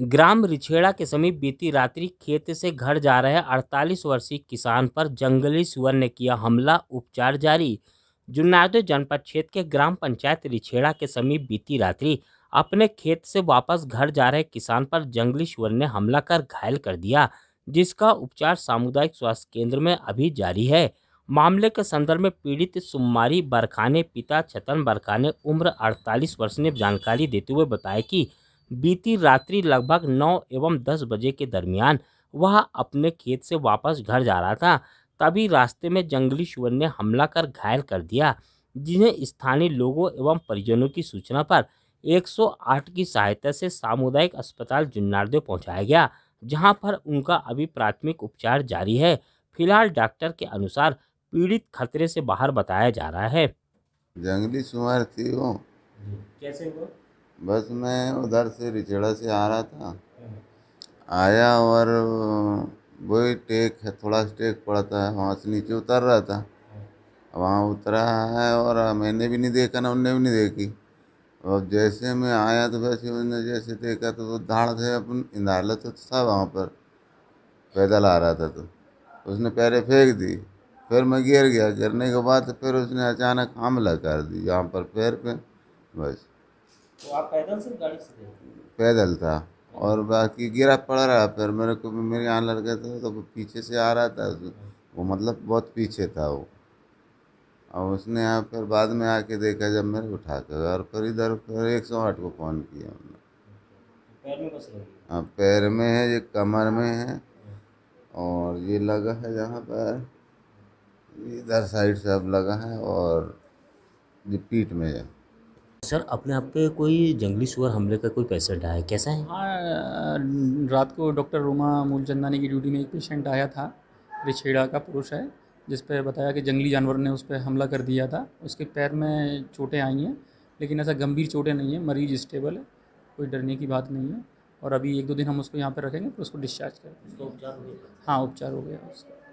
ग्राम रिछेड़ा के समीप बीती रात्रि खेत से घर जा रहे 48 वर्षीय किसान पर जंगली सुअर ने किया हमला उपचार जारी जुन्नादो जनपद क्षेत्र के ग्राम पंचायत रिछेड़ा के समीप बीती रात्रि अपने खेत से वापस घर जा रहे किसान पर जंगली सुअर ने हमला कर घायल कर दिया जिसका उपचार सामुदायिक स्वास्थ्य केंद्र में अभी जारी है मामले के संदर्भ में पीड़ित सुमारी बरखाने पिता छतन बरखाने उम्र 48 वर्ष ने जानकारी देते हुए बताया कि बीती रात्रि लगभग नौ एवं दस बजे के दरमियान वह अपने खेत से वापस घर जा रहा था तभी रास्ते में जंगली शुअर ने हमला कर घायल कर दिया जिन्हें स्थानीय लोगों एवं परिजनों की सूचना पर 108 की सहायता से सामुदायिक अस्पताल जुन्नारदेव पहुंचाया गया जहां पर उनका अभी प्राथमिक उपचार जारी है फिलहाल डॉक्टर के अनुसार पीड़ित खतरे से बाहर बताया जा रहा है जंगली शुअर थी वो कैसे वो बस मैं उधर से रिचड़ा से आ रहा था आया और वही टेक है थोड़ा टेक पड़ता है वहाँ से नीचे उतर रहा था वहाँ उतरा है और मैंने भी नहीं देखा ना उनने भी नहीं देखी और जैसे मैं आया तो वैसे उन्होंने जैसे देखा तो वो धाड़ थे अपन इंदाला तो था वहाँ पर पैदल आ रहा था तो उसने पैरें फेंक दी फिर मैं गिर गया गिरने के बाद तो फिर उसने अचानक हमला कर दी यहाँ पर पैर पे बस तो पैदल था और बाकी गिरा पड़ रहा फिर मेरे को मेरे यहाँ लड़के थे तो पीछे से आ रहा था वो मतलब बहुत पीछे था वो और उसने यहाँ फिर बाद में आके देखा जब मेरे उठा कर और फिर इधर फिर एक सौ आठ को फ़ोन किया हमने तो पैर में हाँ पैर में है ये कमर में है और ये लगा है जहाँ पर इधर साइड से अब लगा है और ये पीठ में है सर अपने आप पे कोई जंगली शुगर हमले का कोई पेशेंट आया कैसा है हाँ रात को डॉक्टर रोमा मूलचंदानी की ड्यूटी में एक पेशेंट आया था रिछेड़ा का पुरुष है जिस पर बताया कि जंगली जानवर ने उस पर हमला कर दिया था उसके पैर में चोटें आई हैं लेकिन ऐसा गंभीर चोटें नहीं है मरीज स्टेबल है कोई डरने की बात नहीं है और अभी एक दो दिन हम उसको यहाँ पर रखेंगे फिर तो उसको डिस्चार्ज करेंगे हाँ उपचार हो गया उसका